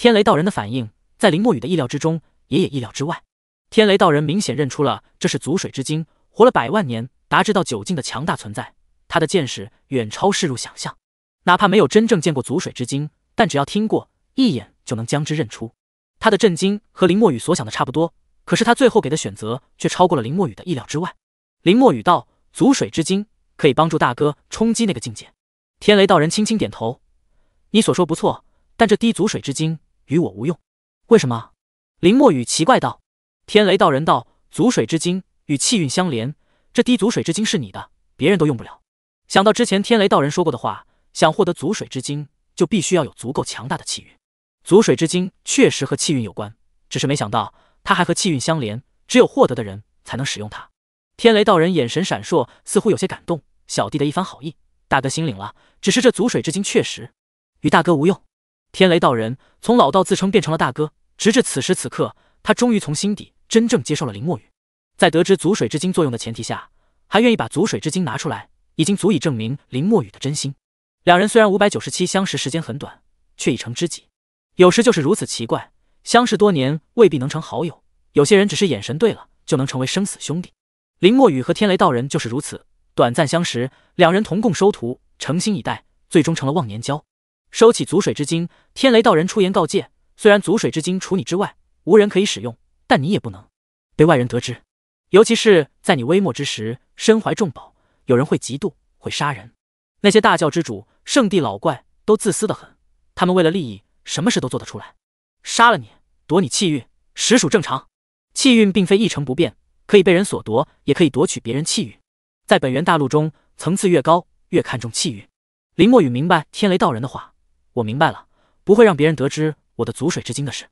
天雷道人的反应，在林墨雨的意料之中，也也意料之外。天雷道人明显认出了这是祖水之精，活了百万年，达至到九境的强大存在。他的见识远超世入想象，哪怕没有真正见过祖水之精，但只要听过，一眼就能将之认出。他的震惊和林墨雨所想的差不多，可是他最后给的选择却超过了林墨雨的意料之外。林墨雨道：“祖水之精可以帮助大哥冲击那个境界。”天雷道人轻轻点头：“你所说不错，但这滴祖水之精。”与我无用，为什么？林墨雨奇怪道。天雷道人道：阻水之精与气运相连，这滴阻水之精是你的，别人都用不了。想到之前天雷道人说过的话，想获得阻水之精，就必须要有足够强大的气运。阻水之精确实和气运有关，只是没想到它还和气运相连，只有获得的人才能使用它。天雷道人眼神闪烁，似乎有些感动。小弟的一番好意，大哥心领了。只是这阻水之精确实与大哥无用。天雷道人从老道自称变成了大哥，直至此时此刻，他终于从心底真正接受了林墨雨。在得知阻水之精作用的前提下，还愿意把阻水之精拿出来，已经足以证明林墨雨的真心。两人虽然五百九十七相识时间很短，却已成知己。有时就是如此奇怪，相识多年未必能成好友，有些人只是眼神对了就能成为生死兄弟。林墨雨和天雷道人就是如此，短暂相识，两人同共收徒，诚心以待，最终成了忘年交。收起阻水之精，天雷道人出言告诫：虽然阻水之精除你之外无人可以使用，但你也不能被外人得知。尤其是在你微末之时，身怀重宝，有人会嫉妒，会杀人。那些大教之主、圣地老怪都自私的很，他们为了利益，什么事都做得出来。杀了你，夺你气运，实属正常。气运并非一成不变，可以被人所夺，也可以夺取别人气运。在本源大陆中，层次越高，越看重气运。林墨雨明白天雷道人的话。我明白了，不会让别人得知我的祖水之精的事。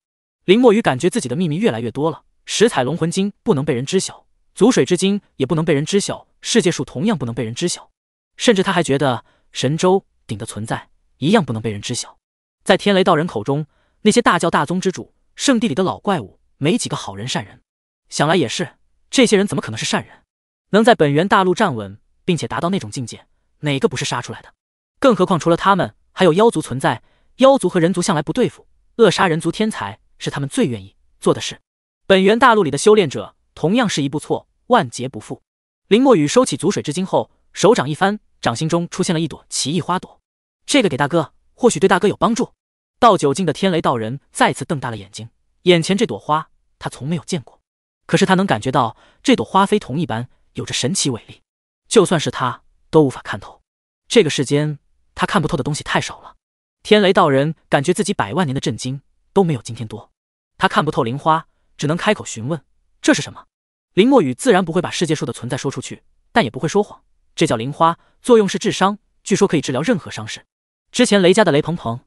林墨雨感觉自己的秘密越来越多了。十彩龙魂经不能被人知晓，祖水之精也不能被人知晓，世界树同样不能被人知晓。甚至他还觉得神州鼎的存在一样不能被人知晓。在天雷道人口中，那些大教大宗之主、圣地里的老怪物，没几个好人善人。想来也是，这些人怎么可能是善人？能在本源大陆站稳，并且达到那种境界，哪个不是杀出来的？更何况除了他们。还有妖族存在，妖族和人族向来不对付，扼杀人族天才是他们最愿意做的事。本源大陆里的修炼者同样是一步错，万劫不复。林墨雨收起族水之晶后，手掌一翻，掌心中出现了一朵奇异花朵。这个给大哥，或许对大哥有帮助。道九境的天雷道人再次瞪大了眼睛，眼前这朵花他从没有见过，可是他能感觉到这朵花非同一般，有着神奇伟力，就算是他都无法看透这个世间。他看不透的东西太少了，天雷道人感觉自己百万年的震惊都没有今天多。他看不透灵花，只能开口询问：“这是什么？”林墨雨自然不会把世界树的存在说出去，但也不会说谎。这叫灵花，作用是治伤，据说可以治疗任何伤势。之前雷家的雷鹏鹏，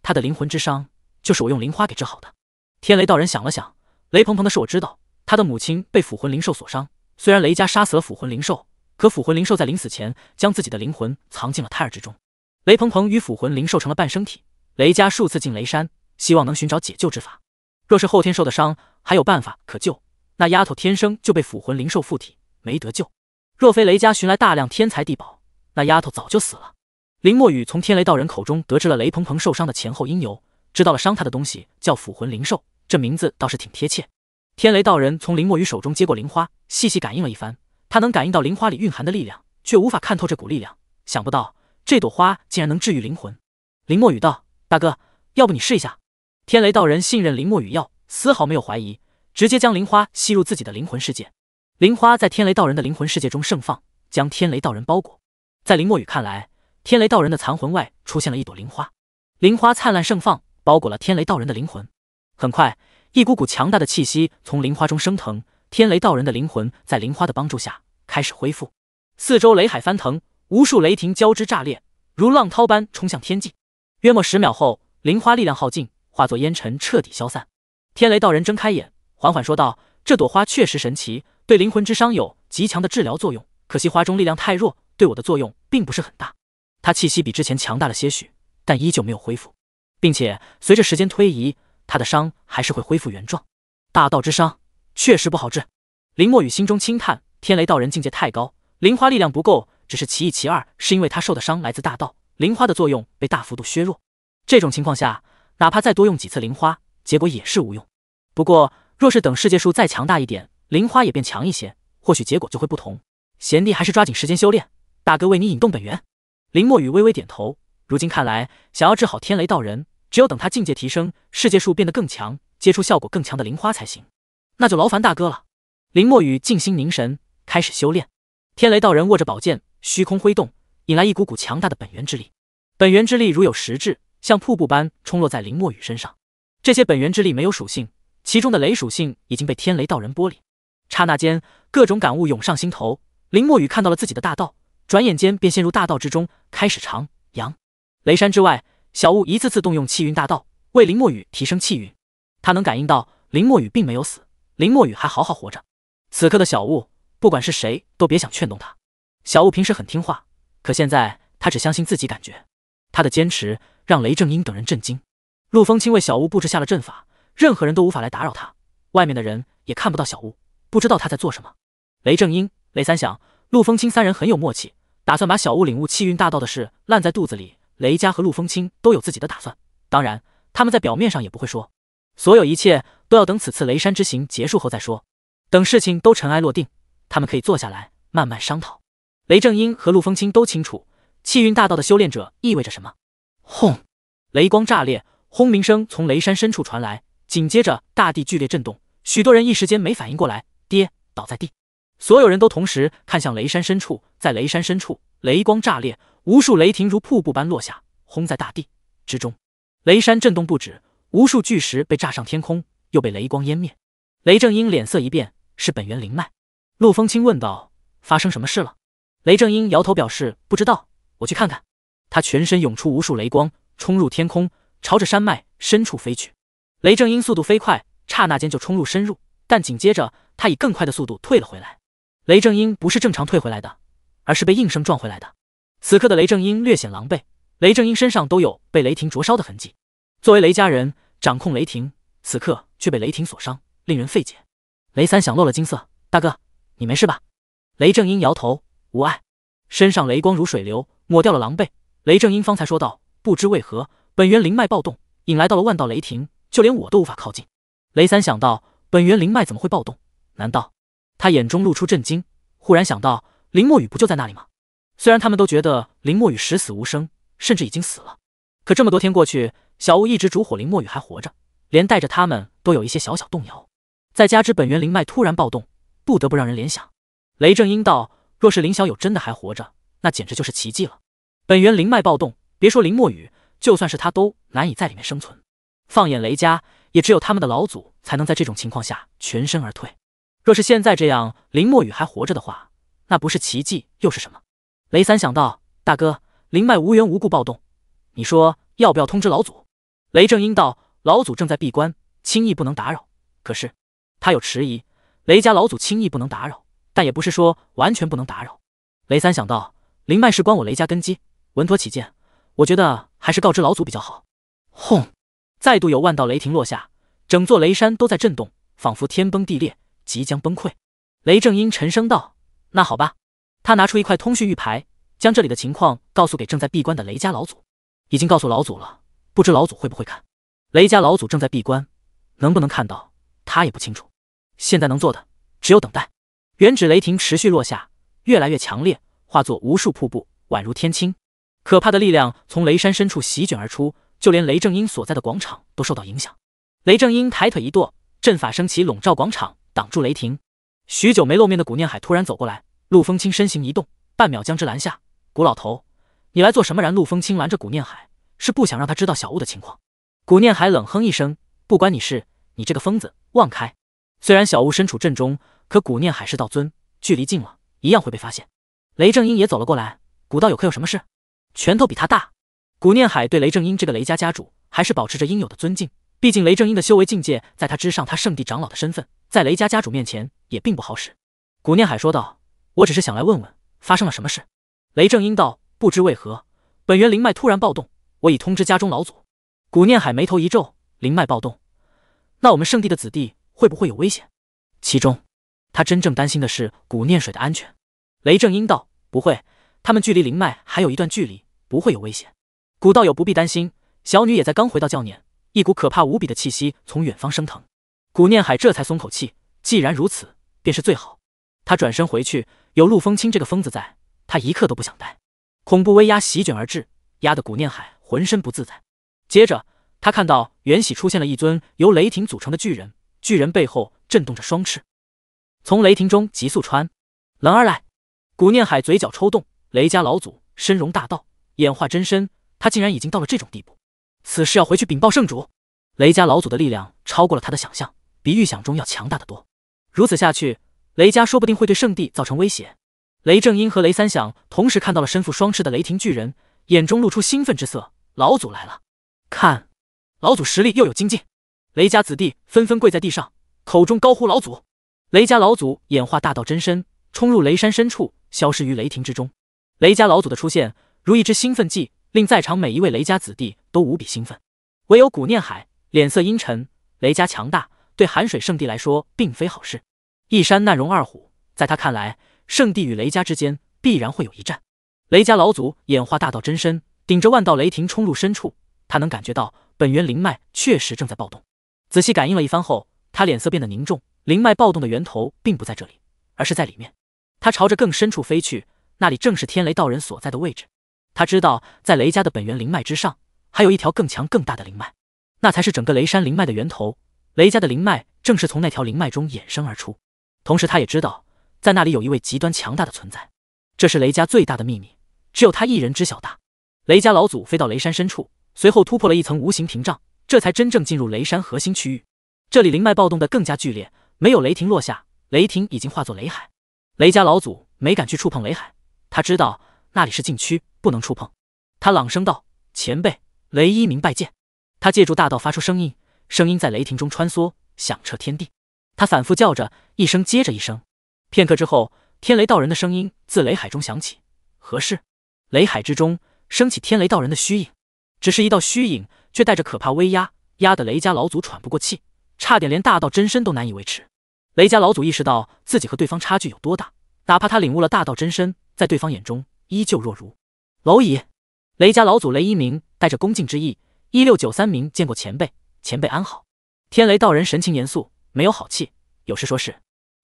他的灵魂之伤就是我用灵花给治好的。天雷道人想了想，雷鹏鹏的事我知道，他的母亲被腐魂灵兽所伤，虽然雷家杀死了腐魂灵兽，可腐魂灵兽在临死前将自己的灵魂藏进了胎儿之中。雷鹏鹏与腐魂灵兽成了半生体。雷家数次进雷山，希望能寻找解救之法。若是后天受的伤，还有办法可救。那丫头天生就被腐魂灵兽附体，没得救。若非雷家寻来大量天才地宝，那丫头早就死了。林墨雨从天雷道人口中得知了雷鹏鹏受伤的前后因由，知道了伤他的东西叫腐魂灵兽，这名字倒是挺贴切。天雷道人从林墨雨手中接过灵花，细细感应了一番，他能感应到灵花里蕴含的力量，却无法看透这股力量。想不到。这朵花竟然能治愈灵魂，林墨雨道：“大哥，要不你试一下？”天雷道人信任林墨雨，药丝毫没有怀疑，直接将灵花吸入自己的灵魂世界。灵花在天雷道人的灵魂世界中盛放，将天雷道人包裹。在林墨雨看来，天雷道人的残魂外出现了一朵灵花，灵花灿烂盛放，包裹了天雷道人的灵魂。很快，一股股强大的气息从灵花中升腾，天雷道人的灵魂在灵花的帮助下开始恢复。四周雷海翻腾。无数雷霆交织炸裂，如浪涛般冲向天际。约莫十秒后，灵花力量耗尽，化作烟尘彻底消散。天雷道人睁开眼，缓缓说道：“这朵花确实神奇，对灵魂之伤有极强的治疗作用。可惜花中力量太弱，对我的作用并不是很大。”他气息比之前强大了些许，但依旧没有恢复，并且随着时间推移，他的伤还是会恢复原状。大道之伤确实不好治。林墨雨心中轻叹：天雷道人境界太高，灵花力量不够。只是其一，其二是因为他受的伤来自大道，灵花的作用被大幅度削弱。这种情况下，哪怕再多用几次灵花，结果也是无用。不过，若是等世界树再强大一点，灵花也变强一些，或许结果就会不同。贤弟，还是抓紧时间修炼。大哥为你引动本源。林墨雨微微点头。如今看来，想要治好天雷道人，只有等他境界提升，世界树变得更强，接触效果更强的灵花才行。那就劳烦大哥了。林墨雨静心凝神，开始修炼。天雷道人握着宝剑。虚空挥动，引来一股股强大的本源之力。本源之力如有实质，像瀑布般冲落在林墨雨身上。这些本源之力没有属性，其中的雷属性已经被天雷道人剥离。刹那间，各种感悟涌上心头。林墨雨看到了自己的大道，转眼间便陷入大道之中，开始长扬。雷山之外，小雾一次次动用气运大道为林墨雨提升气运。他能感应到林墨雨并没有死，林墨雨还好好活着。此刻的小雾，不管是谁，都别想劝动他。小雾平时很听话，可现在他只相信自己感觉。他的坚持让雷正英等人震惊。陆风清为小雾布置下了阵法，任何人都无法来打扰他。外面的人也看不到小雾，不知道他在做什么。雷正英、雷三想、陆风清三人很有默契，打算把小雾领悟气运大道的事烂在肚子里。雷家和陆风清都有自己的打算，当然他们在表面上也不会说。所有一切都要等此次雷山之行结束后再说。等事情都尘埃落定，他们可以坐下来慢慢商讨。雷正英和陆风清都清楚气运大道的修炼者意味着什么。轰！雷光炸裂，轰鸣声从雷山深处传来，紧接着大地剧烈震动，许多人一时间没反应过来，跌倒在地。所有人都同时看向雷山深处，在雷山深处，雷光炸裂，无数雷霆如瀑布般落下，轰在大地之中，雷山震动不止，无数巨石被炸上天空，又被雷光湮灭。雷正英脸色一变，是本源灵脉。陆风清问道：“发生什么事了？”雷正英摇头表示不知道，我去看看。他全身涌出无数雷光，冲入天空，朝着山脉深处飞去。雷正英速度飞快，刹那间就冲入深入，但紧接着他以更快的速度退了回来。雷正英不是正常退回来的，而是被应声撞回来的。此刻的雷正英略显狼狈，雷正英身上都有被雷霆灼烧的痕迹。作为雷家人，掌控雷霆，此刻却被雷霆所伤，令人费解。雷三想落了金色大哥，你没事吧？雷正英摇头。无碍，身上雷光如水流，抹掉了狼狈。雷正英方才说道：“不知为何，本源灵脉暴动，引来到了万道雷霆，就连我都无法靠近。”雷三想到本源灵脉怎么会暴动？难道他眼中露出震惊，忽然想到林墨雨不就在那里吗？虽然他们都觉得林墨雨十死无生，甚至已经死了，可这么多天过去，小雾一直烛火，林墨雨还活着，连带着他们都有一些小小动摇。再加之本源灵脉突然暴动，不得不让人联想。雷正英道。若是林小友真的还活着，那简直就是奇迹了。本源灵脉暴动，别说林墨雨，就算是他都难以在里面生存。放眼雷家，也只有他们的老祖才能在这种情况下全身而退。若是现在这样，林墨雨还活着的话，那不是奇迹又是什么？雷三想到，大哥，灵脉无缘无故暴动，你说要不要通知老祖？雷正英道：“老祖正在闭关，轻易不能打扰。可是他有迟疑，雷家老祖轻易不能打扰。”但也不是说完全不能打扰。雷三想到，灵脉是关我雷家根基，稳妥起见，我觉得还是告知老祖比较好。轰！再度有万道雷霆落下，整座雷山都在震动，仿佛天崩地裂，即将崩溃。雷正英沉声道：“那好吧。”他拿出一块通讯玉牌，将这里的情况告诉给正在闭关的雷家老祖。已经告诉老祖了，不知老祖会不会看？雷家老祖正在闭关，能不能看到，他也不清楚。现在能做的只有等待。原指雷霆持续落下，越来越强烈，化作无数瀑布，宛如天倾。可怕的力量从雷山深处席卷而出，就连雷正英所在的广场都受到影响。雷正英抬腿一跺，阵法升起，笼罩广场，挡住雷霆。许久没露面的古念海突然走过来，陆风清身形一动，半秒将之拦下。古老头，你来做什么？然陆风清拦着古念海，是不想让他知道小雾的情况。古念海冷哼一声：“不关你事，你这个疯子，忘开。”虽然小雾身处阵中。可古念海是道尊，距离近了一样会被发现。雷正英也走了过来，古道友可有什么事？拳头比他大。古念海对雷正英这个雷家家主还是保持着应有的尊敬，毕竟雷正英的修为境界在他之上，他圣地长老的身份在雷家家主面前也并不好使。古念海说道：“我只是想来问问发生了什么事。”雷正英道：“不知为何，本源灵脉突然暴动，我已通知家中老祖。”古念海眉头一皱：“灵脉暴动，那我们圣地的子弟会不会有危险？”其中。他真正担心的是古念水的安全。雷正英道：“不会，他们距离灵脉还有一段距离，不会有危险。古道友不必担心，小女也在。刚回到教念，一股可怕无比的气息从远方升腾。”古念海这才松口气。既然如此，便是最好。他转身回去，有陆风清这个疯子在，他一刻都不想待。恐怖威压席卷而至，压得古念海浑身不自在。接着，他看到袁喜出现了一尊由雷霆组成的巨人，巨人背后震动着双翅。从雷霆中急速穿，冷儿来！古念海嘴角抽动，雷家老祖身容大道，演化真身，他竟然已经到了这种地步！此事要回去禀报圣主。雷家老祖的力量超过了他的想象，比预想中要强大得多。如此下去，雷家说不定会对圣地造成威胁。雷正英和雷三响同时看到了身负双翅的雷霆巨人，眼中露出兴奋之色。老祖来了，看，老祖实力又有精进！雷家子弟纷纷跪在地上，口中高呼：“老祖！”雷家老祖演化大道真身，冲入雷山深处，消失于雷霆之中。雷家老祖的出现，如一支兴奋剂，令在场每一位雷家子弟都无比兴奋。唯有古念海脸色阴沉。雷家强大，对寒水圣地来说并非好事。一山难容二虎，在他看来，圣地与雷家之间必然会有一战。雷家老祖演化大道真身，顶着万道雷霆冲入深处。他能感觉到本源灵脉确实正在暴动。仔细感应了一番后，他脸色变得凝重。灵脉暴动的源头并不在这里，而是在里面。他朝着更深处飞去，那里正是天雷道人所在的位置。他知道，在雷家的本源灵脉之上，还有一条更强更大的灵脉，那才是整个雷山灵脉的源头。雷家的灵脉正是从那条灵脉中衍生而出。同时，他也知道，在那里有一位极端强大的存在，这是雷家最大的秘密，只有他一人知晓。大雷家老祖飞到雷山深处，随后突破了一层无形屏障，这才真正进入雷山核心区域。这里灵脉暴动的更加剧烈。没有雷霆落下，雷霆已经化作雷海。雷家老祖没敢去触碰雷海，他知道那里是禁区，不能触碰。他朗声道：“前辈，雷一鸣拜见。”他借助大道发出声音，声音在雷霆中穿梭，响彻天地。他反复叫着一声，接着一声。片刻之后，天雷道人的声音自雷海中响起：“何事？”雷海之中升起天雷道人的虚影，只是一道虚影，却带着可怕威压，压得雷家老祖喘不过气，差点连大道真身都难以维持。雷家老祖意识到自己和对方差距有多大，哪怕他领悟了大道真身，在对方眼中依旧弱如蝼蚁。雷家老祖雷一鸣带着恭敬之意：“一六九三名见过前辈，前辈安好。”天雷道人神情严肃，没有好气，有事说事。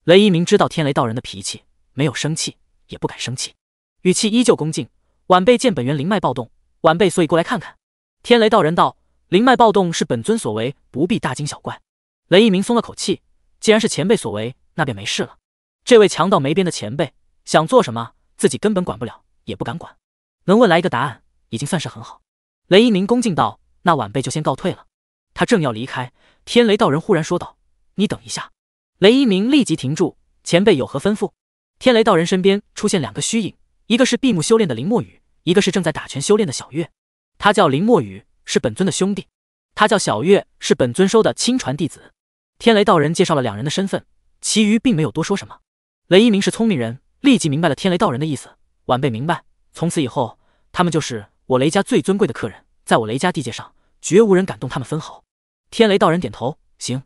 雷一鸣知道天雷道人的脾气，没有生气，也不敢生气，语气依旧恭敬：“晚辈见本源灵脉暴动，晚辈所以过来看看。”天雷道人道：“灵脉暴动是本尊所为，不必大惊小怪。”雷一鸣松了口气。既然是前辈所为，那便没事了。这位强到没边的前辈想做什么，自己根本管不了，也不敢管。能问来一个答案，已经算是很好。雷一鸣恭敬道：“那晚辈就先告退了。”他正要离开，天雷道人忽然说道：“你等一下。”雷一鸣立即停住：“前辈有何吩咐？”天雷道人身边出现两个虚影，一个是闭目修炼的林墨雨，一个是正在打拳修炼的小月。他叫林墨雨，是本尊的兄弟。他叫小月，是本尊收的亲传弟子。天雷道人介绍了两人的身份，其余并没有多说什么。雷一鸣是聪明人，立即明白了天雷道人的意思。晚辈明白，从此以后，他们就是我雷家最尊贵的客人，在我雷家地界上，绝无人敢动他们分毫。天雷道人点头，行，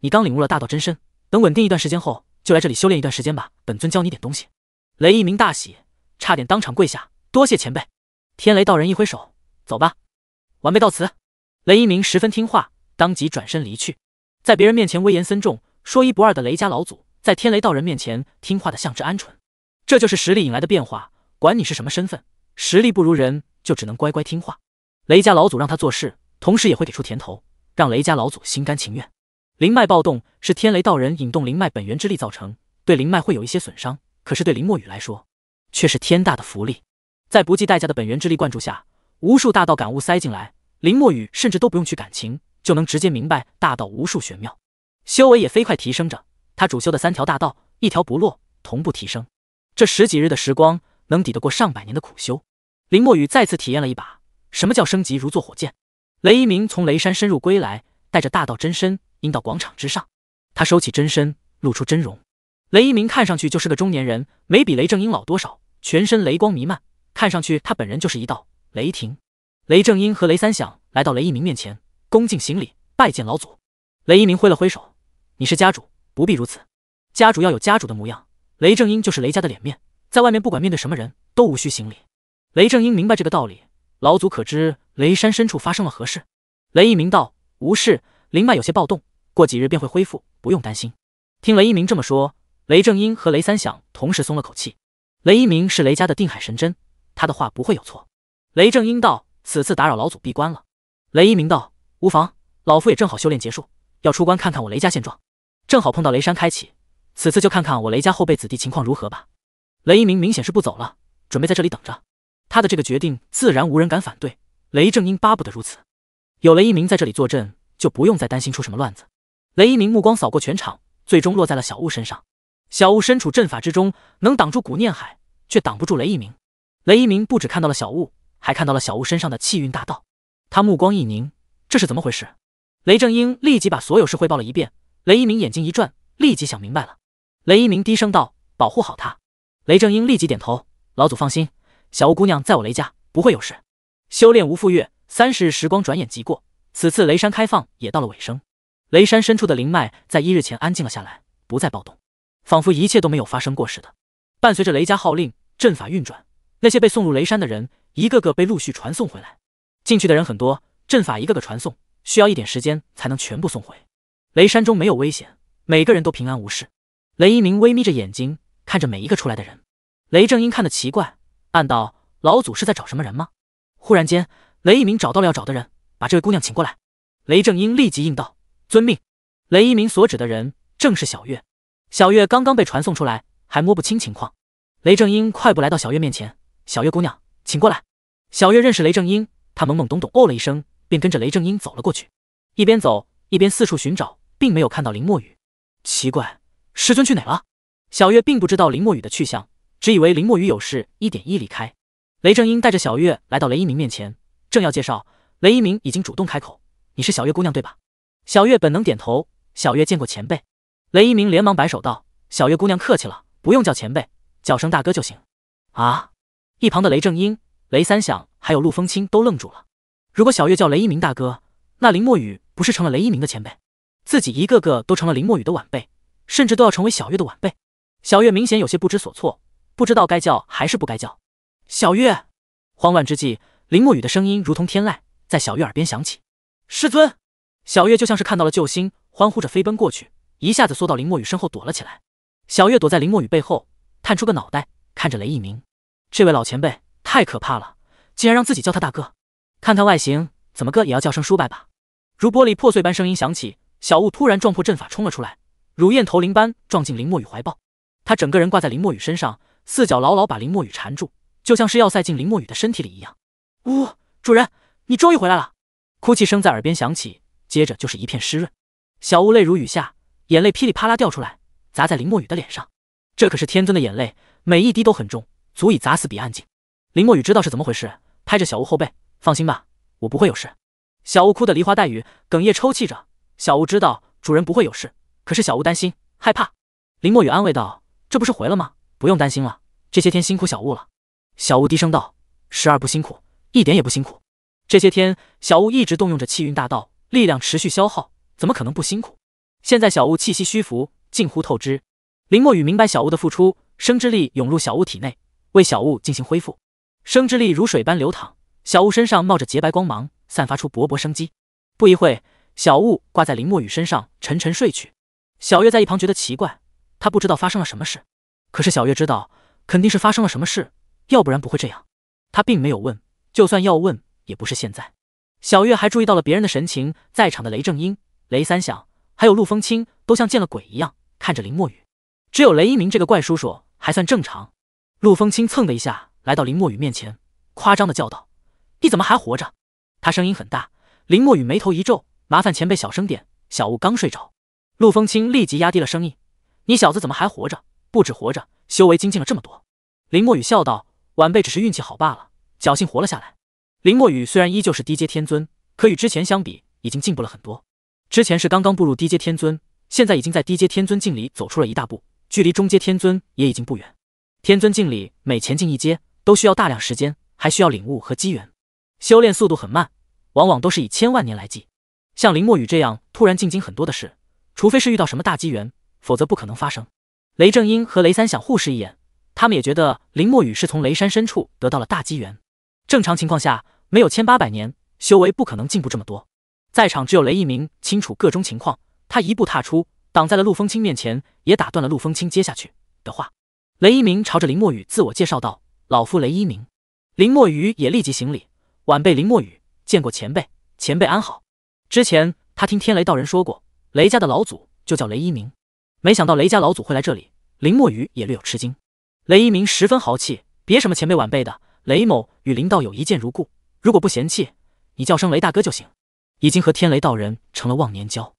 你刚领悟了大道真身，等稳定一段时间后，就来这里修炼一段时间吧，本尊教你点东西。雷一鸣大喜，差点当场跪下，多谢前辈。天雷道人一挥手，走吧。晚辈告辞。雷一鸣十分听话，当即转身离去。在别人面前威严森重、说一不二的雷家老祖，在天雷道人面前听话的像只鹌鹑，这就是实力引来的变化。管你是什么身份，实力不如人，就只能乖乖听话。雷家老祖让他做事，同时也会给出甜头，让雷家老祖心甘情愿。灵脉暴动是天雷道人引动灵脉本源之力造成，对灵脉会有一些损伤，可是对林墨雨来说却是天大的福利。在不计代价的本源之力灌注下，无数大道感悟塞进来，林墨雨甚至都不用去感情。就能直接明白大道无数玄妙，修为也飞快提升着。他主修的三条大道，一条不落，同步提升。这十几日的时光，能抵得过上百年的苦修。林墨雨再次体验了一把，什么叫升级如坐火箭。雷一鸣从雷山深入归来，带着大道真身，迎到广场之上。他收起真身，露出真容。雷一鸣看上去就是个中年人，没比雷正英老多少。全身雷光弥漫，看上去他本人就是一道雷霆。雷正英和雷三响来到雷一鸣面前。恭敬行礼，拜见老祖。雷一鸣挥了挥手：“你是家主，不必如此。家主要有家主的模样，雷正英就是雷家的脸面，在外面不管面对什么人都无需行礼。”雷正英明白这个道理。老祖可知雷山深处发生了何事？雷一鸣道：“无事，灵脉有些暴动，过几日便会恢复，不用担心。”听雷一鸣这么说，雷正英和雷三响同时松了口气。雷一鸣是雷家的定海神针，他的话不会有错。雷正英道：“此次打扰老祖闭关了。”雷一鸣道。无妨，老夫也正好修炼结束，要出关看看我雷家现状。正好碰到雷山开启，此次就看看我雷家后辈子弟情况如何吧。雷一鸣明显是不走了，准备在这里等着。他的这个决定自然无人敢反对。雷正英巴不得如此，有雷一鸣在这里坐镇，就不用再担心出什么乱子。雷一鸣目光扫过全场，最终落在了小雾身上。小雾身处阵法之中，能挡住古念海，却挡不住雷一鸣。雷一鸣不止看到了小雾，还看到了小雾身上的气运大道。他目光一凝。这是怎么回事？雷正英立即把所有事汇报了一遍。雷一鸣眼睛一转，立即想明白了。雷一鸣低声道：“保护好她。”雷正英立即点头：“老祖放心，小吴姑娘在我雷家不会有事。”修炼无复月三十日时光转眼即过，此次雷山开放也到了尾声。雷山深处的灵脉在一日前安静了下来，不再暴动，仿佛一切都没有发生过似的。伴随着雷家号令，阵法运转，那些被送入雷山的人一个个被陆续传送回来。进去的人很多。阵法一个个传送，需要一点时间才能全部送回。雷山中没有危险，每个人都平安无事。雷一鸣微眯着眼睛看着每一个出来的人。雷正英看得奇怪，暗道老祖是在找什么人吗？忽然间，雷一鸣找到了要找的人，把这位姑娘请过来。雷正英立即应道：“遵命。”雷一鸣所指的人正是小月。小月刚刚被传送出来，还摸不清情况。雷正英快步来到小月面前：“小月姑娘，请过来。”小月认识雷正英，她懵懵懂懂哦了一声。便跟着雷正英走了过去，一边走一边四处寻找，并没有看到林墨雨。奇怪，师尊去哪了？小月并不知道林墨雨的去向，只以为林墨雨有事，一点一离开。雷正英带着小月来到雷一鸣面前，正要介绍，雷一鸣已经主动开口：“你是小月姑娘对吧？”小月本能点头：“小月见过前辈。”雷一鸣连忙摆手道：“小月姑娘客气了，不用叫前辈，叫声大哥就行。”啊！一旁的雷正英、雷三响还有陆风清都愣住了。如果小月叫雷一鸣大哥，那林墨雨不是成了雷一鸣的前辈？自己一个个都成了林墨雨的晚辈，甚至都要成为小月的晚辈。小月明显有些不知所措，不知道该叫还是不该叫。小月慌乱之际，林墨雨的声音如同天籁，在小月耳边响起：“师尊！”小月就像是看到了救星，欢呼着飞奔过去，一下子缩到林墨雨身后躲了起来。小月躲在林墨雨背后，探出个脑袋看着雷一鸣：“这位老前辈太可怕了，竟然让自己叫他大哥。”看看外形，怎么个也要叫声叔伯吧。如玻璃破碎般声音响起，小雾突然撞破阵法冲了出来，如燕投林般撞进林墨雨怀抱。他整个人挂在林墨雨身上，四脚牢牢把林墨雨缠住，就像是要塞进林墨雨的身体里一样。呜，主人，你终于回来了！哭泣声在耳边响起，接着就是一片湿润。小雾泪如雨下，眼泪噼里啪啦掉出来，砸在林墨雨的脸上。这可是天尊的眼泪，每一滴都很重，足以砸死彼岸境。林墨雨知道是怎么回事，拍着小雾后背。放心吧，我不会有事。小雾哭得梨花带雨，哽咽抽泣着。小雾知道主人不会有事，可是小雾担心、害怕。林墨雨安慰道：“这不是回了吗？不用担心了。这些天辛苦小雾了。”小雾低声道：“十二不辛苦，一点也不辛苦。这些天小雾一直动用着气运大道，力量持续消耗，怎么可能不辛苦？现在小雾气息虚浮，近乎透支。”林墨雨明白小雾的付出，生之力涌入小雾体内，为小雾进行恢复。生之力如水般流淌。小雾身上冒着洁白光芒，散发出勃勃生机。不一会小雾挂在林墨雨身上沉沉睡去。小月在一旁觉得奇怪，她不知道发生了什么事，可是小月知道，肯定是发生了什么事，要不然不会这样。她并没有问，就算要问，也不是现在。小月还注意到了别人的神情，在场的雷正英、雷三响还有陆风清都像见了鬼一样看着林墨雨，只有雷一鸣这个怪叔叔还算正常。陆风清蹭的一下来到林墨雨面前，夸张的叫道。你怎么还活着？他声音很大，林墨雨眉头一皱，麻烦前辈小声点，小雾刚睡着。陆风清立即压低了声音，你小子怎么还活着？不止活着，修为精进了这么多。林墨雨笑道，晚辈只是运气好罢了，侥幸活了下来。林墨雨虽然依旧是低阶天尊，可与之前相比，已经进步了很多。之前是刚刚步入低阶天尊，现在已经在低阶天尊境里走出了一大步，距离中阶天尊也已经不远。天尊境里每前进一阶，都需要大量时间，还需要领悟和机缘。修炼速度很慢，往往都是以千万年来计。像林墨雨这样突然进京很多的事，除非是遇到什么大机缘，否则不可能发生。雷正英和雷三想互视一眼，他们也觉得林墨雨是从雷山深处得到了大机缘。正常情况下，没有千八百年修为，不可能进步这么多。在场只有雷一鸣清楚各中情况，他一步踏出，挡在了陆风清面前，也打断了陆风清接下去的话。雷一鸣朝着林墨雨自我介绍道：“老夫雷一鸣。”林墨雨也立即行礼。晚辈林墨雨见过前辈，前辈安好。之前他听天雷道人说过，雷家的老祖就叫雷一鸣，没想到雷家老祖会来这里。林墨雨也略有吃惊。雷一鸣十分豪气，别什么前辈晚辈的，雷某与林道友一见如故，如果不嫌弃，你叫声雷大哥就行。已经和天雷道人成了忘年交，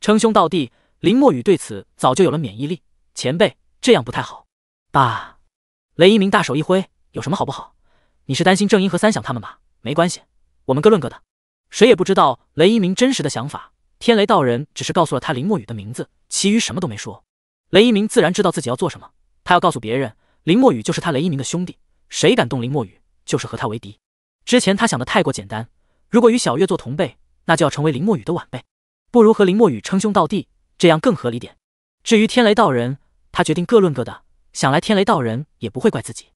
称兄道弟。林墨雨对此早就有了免疫力，前辈这样不太好。爸，雷一鸣大手一挥，有什么好不好？你是担心正英和三响他们吧？没关系，我们各论各的，谁也不知道雷一鸣真实的想法。天雷道人只是告诉了他林墨雨的名字，其余什么都没说。雷一鸣自然知道自己要做什么，他要告诉别人林墨雨就是他雷一鸣的兄弟，谁敢动林墨雨，就是和他为敌。之前他想的太过简单，如果与小月做同辈，那就要成为林墨雨的晚辈，不如和林墨雨称兄道弟，这样更合理点。至于天雷道人，他决定各论各的，想来天雷道人也不会怪自己。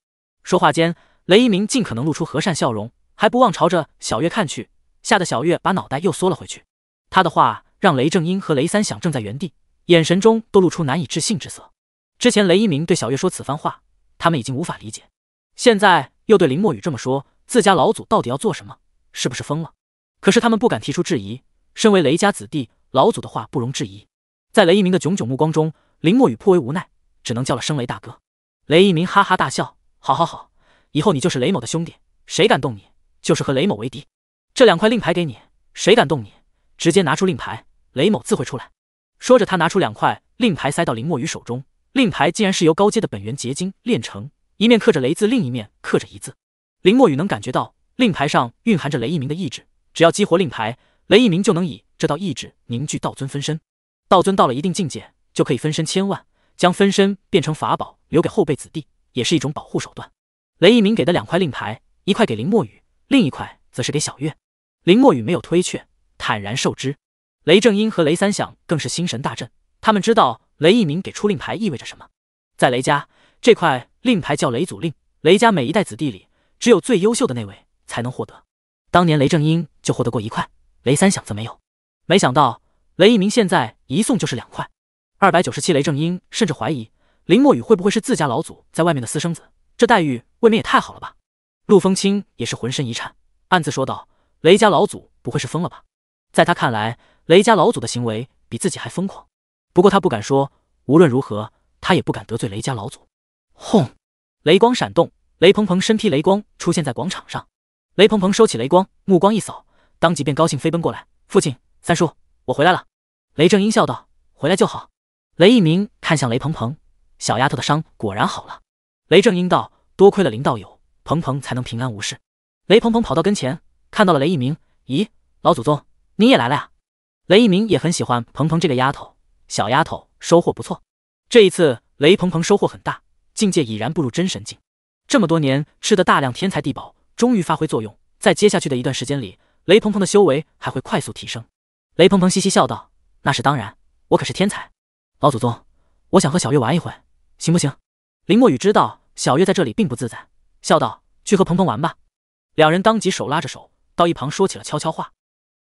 说话间。雷一鸣尽可能露出和善笑容，还不忘朝着小月看去，吓得小月把脑袋又缩了回去。他的话让雷正英和雷三响正在原地，眼神中都露出难以置信之色。之前雷一鸣对小月说此番话，他们已经无法理解，现在又对林墨雨这么说，自家老祖到底要做什么？是不是疯了？可是他们不敢提出质疑，身为雷家子弟，老祖的话不容置疑。在雷一鸣的炯炯目光中，林墨雨颇为无奈，只能叫了声“雷大哥”。雷一鸣哈哈大笑：“好好好。”以后你就是雷某的兄弟，谁敢动你，就是和雷某为敌。这两块令牌给你，谁敢动你，直接拿出令牌，雷某自会出来。说着，他拿出两块令牌塞到林墨雨手中。令牌竟然是由高阶的本源结晶炼成，一面刻着雷字，另一面刻着一字。林墨雨能感觉到令牌上蕴含着雷一鸣的意志，只要激活令牌，雷一鸣就能以这道意志凝聚道尊分身。道尊到了一定境界，就可以分身千万，将分身变成法宝留给后辈子弟，也是一种保护手段。雷一鸣给的两块令牌，一块给林墨雨，另一块则是给小月。林墨雨没有推却，坦然受之。雷正英和雷三响更是心神大振，他们知道雷一鸣给出令牌意味着什么。在雷家，这块令牌叫雷祖令，雷家每一代子弟里，只有最优秀的那位才能获得。当年雷正英就获得过一块，雷三响则没有。没想到雷一鸣现在一送就是两块。二百九十七，雷正英甚至怀疑林墨雨会不会是自家老祖在外面的私生子。这待遇未免也太好了吧！陆风清也是浑身一颤，暗自说道：“雷家老祖不会是疯了吧？”在他看来，雷家老祖的行为比自己还疯狂。不过他不敢说，无论如何，他也不敢得罪雷家老祖。轰！雷光闪动，雷鹏鹏身披雷光出现在广场上。雷鹏鹏收起雷光，目光一扫，当即便高兴飞奔过来：“父亲，三叔，我回来了！”雷正英笑道：“回来就好。”雷一鸣看向雷鹏鹏，小丫头的伤果然好了。雷正英道：“多亏了林道友，鹏鹏才能平安无事。”雷鹏鹏跑到跟前，看到了雷一鸣。“咦，老祖宗，你也来了呀？”雷一鸣也很喜欢鹏鹏这个丫头，小丫头收获不错。这一次，雷鹏鹏收获很大，境界已然步入真神境。这么多年吃的大量天才地宝，终于发挥作用。在接下去的一段时间里，雷鹏鹏的修为还会快速提升。雷鹏鹏嘻嘻笑道：“那是当然，我可是天才。”老祖宗，我想和小月玩一会，行不行？”林墨雨知道。小月在这里并不自在，笑道：“去和鹏鹏玩吧。”两人当即手拉着手，到一旁说起了悄悄话。